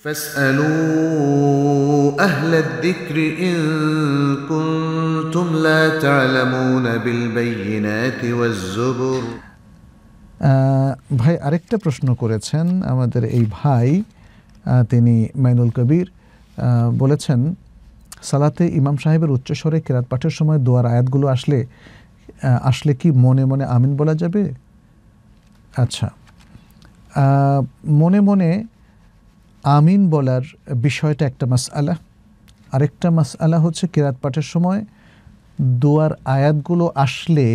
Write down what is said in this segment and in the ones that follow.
فاسألوا أهل الذكر إن كنتم لا تعلمون بالبينات والزبر ভাই আরেকটা প্রশ্ন করেছেন আমাদের এই ভাই তিনি মাইনুল কবির বলেছেন সালাতে ইমাম সাহেবের উচ্চস্বরে কেরাত পাঠের সময় দোয়ার আয়াতগুলো আসলে আসলে কি মনে মনে আমিন বলা যাবে আচ্ছা মনে মনে আমিন বলার বিষয়টা একটা মাস আলা আরেকটা মাস আলা হচ্ছে কেরাত পাঠের সময় দোয়ার আয়াতগুলো আসলে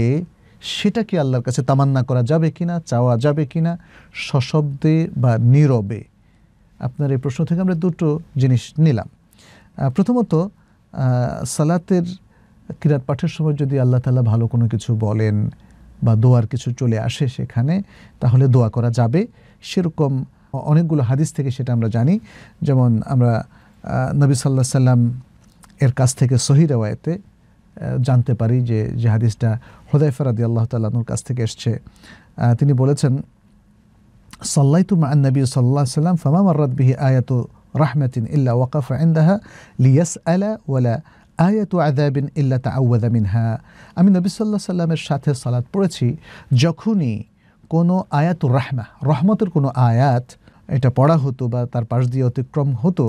সেটা কি আল্লাহর কাছে তামান্না করা যাবে কি না চাওয়া যাবে কি না সশব্দে বা নীরবে আপনার এই প্রশ্ন থেকে আমরা দুটো জিনিস নিলাম প্রথমত সালাতের কিরাত পাঠের সময় যদি আল্লাহ তালা ভালো কোনো কিছু বলেন বা দোয়ার কিছু চলে আসে সেখানে তাহলে দোয়া করা যাবে সেরকম অনেকগুলো হাদিস থেকে সেটা আমরা জানি যেমন আমরা নবী সাল্লাহ সাল্লাম এর কাছ থেকে সহি রেওয়ায়তে জানতে পারি যে যে হাদিসটা হোদাইফা রাদি আল্লাহ তাল্লাহর কাছ থেকে এসছে তিনি বলেছেন সাল্লাই তু নবী সাল্লাহ সাল্লাম ফামা মার্রাত বিহি আয়াত রাহমাতিন ইল্লা ওয়াকাফ আইন্দাহা লিয়াস আলা ওয়ালা আয়াত আদাবিন ইল্লা আউয়াদামিন মিনহা আমি নবী সাল্লাহ সাল্লামের সাথে সালাত পড়েছি যখনই কোনো আয়াত রাহমা রহমতের কোনো আয়াত এটা পড়া হতো বা তার পাশ দিয়ে অতিক্রম হতো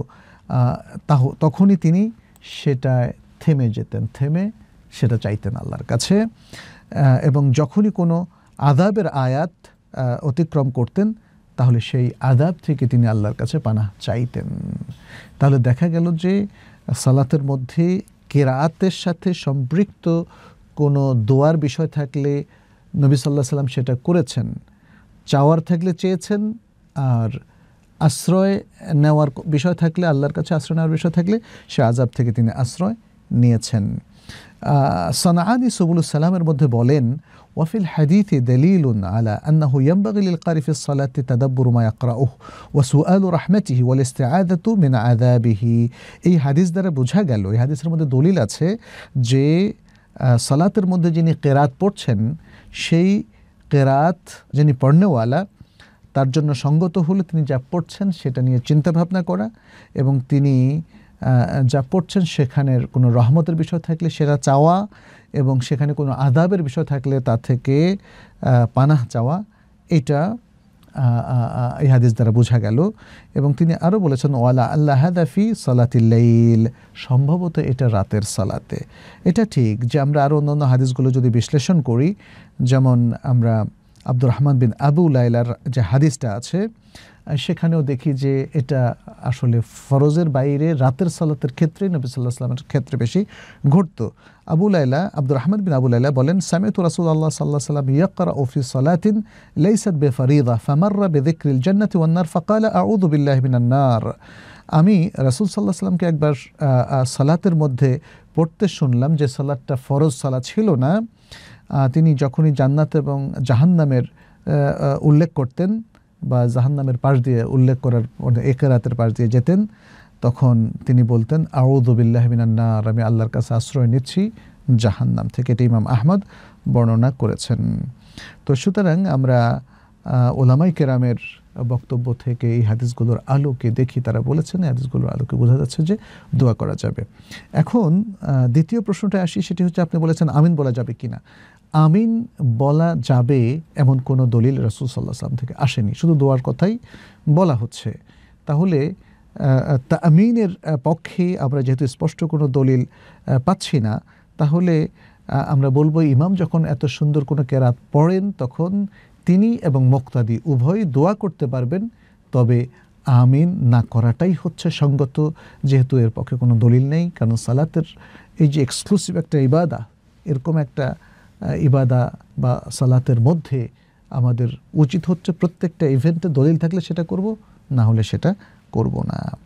তাহ তখনই তিনি সেটায় থেমে যেতেন থেমে সেটা চাইতেন আল্লাহর কাছে এবং যখনই কোনো আদাবের আয়াত অতিক্রম করতেন তাহলে সেই আদাব থেকে তিনি আল্লাহর কাছে পানা চাইতেন তাহলে দেখা গেল যে সালাতের মধ্যে কেরাতের সাথে সম্পৃক্ত কোনো দোয়ার বিষয় থাকলে নবী সাল্লাহ সাল্লাম সেটা করেছেন চাওয়ার থাকলে চেয়েছেন আর আশ্রয় নেওয়ার বিষয় থাকলে আল্লাহর কাছে আশ্রয় নেওয়ার বিষয় থাকলে সে আজাব থেকে তিনি আশ্রয় নিয়েছেন সনাআনি সবুল সালামের মধ্যে বলেন ওয়াফিল হাদিথি দলিল আলা আন্না ইয়ানবাগি লিল কারিফি সালাতি তাদাব্বুরু মা ইয়াকরাউহ ওয়া সুআলু রাহমাতিহি ওয়াল মিনা মিন বিহি এই হাদিস দ্বারা বোঝা গেল এই হাদিসের মধ্যে দলিল আছে যে সালাতের মধ্যে যিনি কেরাত পড়ছেন সেই কেরাত যিনি পড়নেওয়ালা তার জন্য সঙ্গত হলে তিনি যা পড়ছেন সেটা নিয়ে চিন্তাভাবনা করা এবং তিনি যা পড়ছেন সেখানের কোনো রহমতের বিষয় থাকলে সেটা চাওয়া এবং সেখানে কোনো আদাবের বিষয় থাকলে তা থেকে পানাহ চাওয়া এটা এই হাদিস দ্বারা বোঝা গেল এবং তিনি আরও বলেছেন ওয়ালা আল্লাহ হাদাফি সালাতিল্লাইল সম্ভবত এটা রাতের সালাতে এটা ঠিক যে আমরা আরও অন্য অন্য হাদিসগুলো যদি বিশ্লেষণ করি যেমন আমরা আব্দুর রহমান বিন আবু লাইলার যে হাদিসটা আছে সেখানেও দেখি যে এটা আসলে ফরজের বাইরে রাতের সালাতের ক্ষেত্রে নবী সাল্লাহ সাল্লামের ক্ষেত্রে বেশি ঘটত আবু লাইলা আব্দুর রহমান বিন আবু লাইলা বলেন সামেত রাসুল আল্লাহ সাল্লাহ সাল্লাম ইয়াকরা ওফি সালাতিন লাইসাদ বে ফরিদা ফামার্রা বেদিক্রিল জান্নাতি ওয়ান্নার ফাকালা আউদু বিল্লাহ আন্নার আমি রাসুল সাল্লাহ সাল্লামকে একবার সালাতের মধ্যে পড়তে শুনলাম যে সালাদটা ফরজ সালা ছিল না তিনি যখনই জান্নাত এবং জাহান্নামের উল্লেখ করতেন বা জাহান্নামের পাশ দিয়ে উল্লেখ করার একেরাতের পাশ দিয়ে যেতেন তখন তিনি বলতেন আউদুবিল্লাহমিনান্নার আমি আল্লাহর কাছে আশ্রয় নিচ্ছি জাহান্নাম থেকে এটি ইমাম আহমদ বর্ণনা করেছেন তো সুতরাং আমরা ওলামাই কেরামের বক্তব্য থেকে এই হাদিসগুলোর আলোকে দেখি তারা বলেছেন এই হাদিসগুলোর আলোকে বোঝা যাচ্ছে যে দোয়া করা যাবে এখন দ্বিতীয় প্রশ্নটা আসি সেটি হচ্ছে আপনি বলেছেন আমিন বলা যাবে কি না আমিন বলা যাবে এমন কোনো দলিল রাসুল সাল্লাহ সাল্লাম থেকে আসেনি শুধু দোয়ার কথাই বলা হচ্ছে তাহলে তা আমিনের পক্ষে আমরা যেহেতু স্পষ্ট কোনো দলিল পাচ্ছি না তাহলে আমরা বলবো ইমাম যখন এত সুন্দর কোনো কেরাত পড়েন তখন তিনি এবং মোক্তাদি উভয় দোয়া করতে পারবেন তবে আমিন না করাটাই হচ্ছে সঙ্গত যেহেতু এর পক্ষে কোনো দলিল নেই কারণ সালাতের এই যে এক্সক্লুসিভ একটা ইবাদা এরকম একটা ইবাদা বা সালাতের মধ্যে আমাদের উচিত হচ্ছে প্রত্যেকটা ইভেন্টে দলিল থাকলে সেটা করব না হলে সেটা করব না